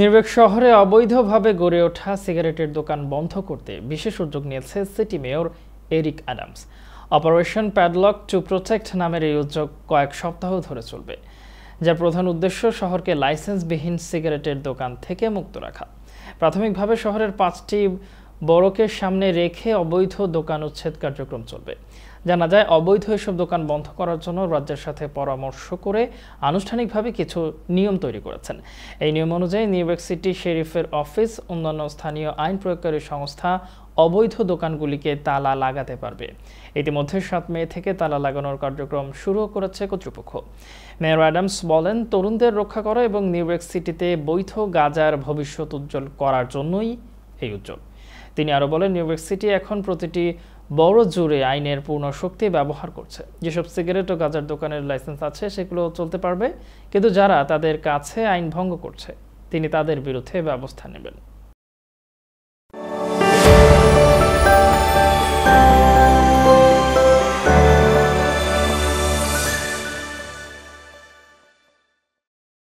নির্বেক শহরে অবৈধভাবে গড়ে ওঠা সিগারেটের দোকান বন্ধ করতে বিশেষ উদ্যোগ নিয়েছে city mayor Eric Adams operation padlock to protect নামের এই উদ্যোগ কয়েক সপ্তাহ ধরে চলবে যার প্রধান উদ্দেশ্য শহরকে লাইসেন্সবিহীন সিগারেটের দোকান থেকে মুক্ত রাখা প্রাথমিকভাবে শহরের পাঁচটি বড়কের সামনে রেখে অবৈধ দোকান উচ্ছেদ কার্যক্রম চলবে জানা যায় অবৈধ এসব দোকান বন্ধ করার জন্য রাজ্যের সাথে পরামর্শ করে আনুষ্ঠানিকভাবে কিছু নিয়ম তৈরি করেছেন এই নিয়ম অনুযায়ী নিউ ইয়র্ক সিটি শেরিফের অফিস অন্যান্য স্থানীয় আইন প্রয়োগকারী সংস্থা অবৈধ দোকানগুলিকে তালা লাগাতে পারবে ইতিমধ্যে সাত মে থেকে তালা লাগানোর কার্যক্রম শুরু করেছে কর্তৃপক্ষ মেয়র অ্যাডামস বলেন তরুণদের রক্ষা করা এবং নিউ ইয়র্ক সিটিতে বৈধ গাজার ভবিষ্যৎ উজ্জ্বল করার জন্যই এই উদ্যোগ তিনি আরও বলেন নিউ ইয়র্ক সিটি এখন প্রতিটি বড় জুড়ে আইনের পূর্ণ শক্তি ব্যবহার করছে যেসব সিগারেট ও গাজার দোকানের লাইসেন্স আছে সেগুলো চলতে পারবে কিন্তু যারা তাদের কাছে আইন ভঙ্গ করছে তিনি তাদের বিরুদ্ধে ব্যবস্থা নেবেন